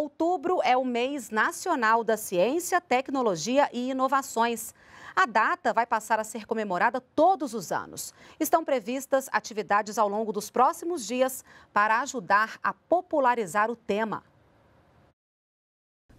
Outubro é o mês nacional da ciência, tecnologia e inovações. A data vai passar a ser comemorada todos os anos. Estão previstas atividades ao longo dos próximos dias para ajudar a popularizar o tema.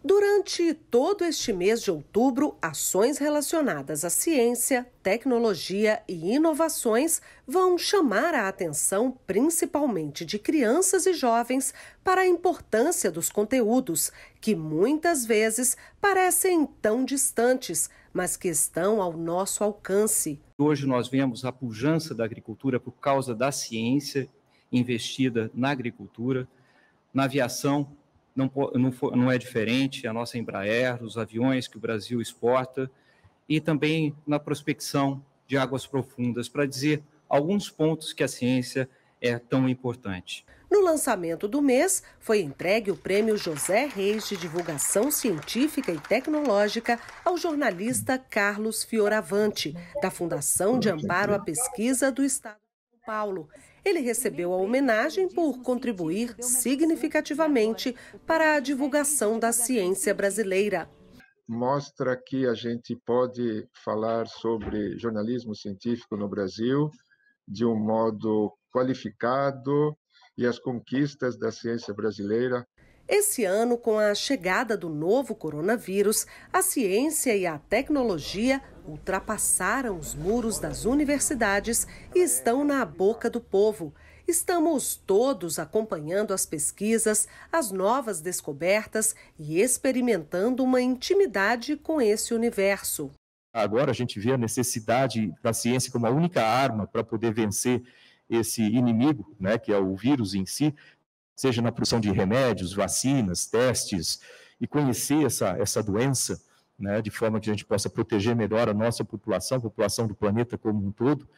Durante todo este mês de outubro, ações relacionadas à ciência, tecnologia e inovações vão chamar a atenção principalmente de crianças e jovens para a importância dos conteúdos, que muitas vezes parecem tão distantes, mas que estão ao nosso alcance. Hoje nós vemos a pujança da agricultura por causa da ciência investida na agricultura, na aviação não, não, for, não é diferente, a nossa Embraer, os aviões que o Brasil exporta, e também na prospecção de águas profundas, para dizer alguns pontos que a ciência é tão importante. No lançamento do mês, foi entregue o prêmio José Reis de Divulgação Científica e Tecnológica ao jornalista Carlos Fioravante, da Fundação de Amparo à Pesquisa do Estado. Paulo. Ele recebeu a homenagem por contribuir significativamente para a divulgação da ciência brasileira. Mostra que a gente pode falar sobre jornalismo científico no Brasil de um modo qualificado e as conquistas da ciência brasileira. Esse ano, com a chegada do novo coronavírus, a ciência e a tecnologia ultrapassaram os muros das universidades e estão na boca do povo. Estamos todos acompanhando as pesquisas, as novas descobertas e experimentando uma intimidade com esse universo. Agora a gente vê a necessidade da ciência como a única arma para poder vencer esse inimigo, né, que é o vírus em si, seja na produção de remédios, vacinas, testes, e conhecer essa, essa doença, né, de forma que a gente possa proteger melhor a nossa população, a população do planeta como um todo,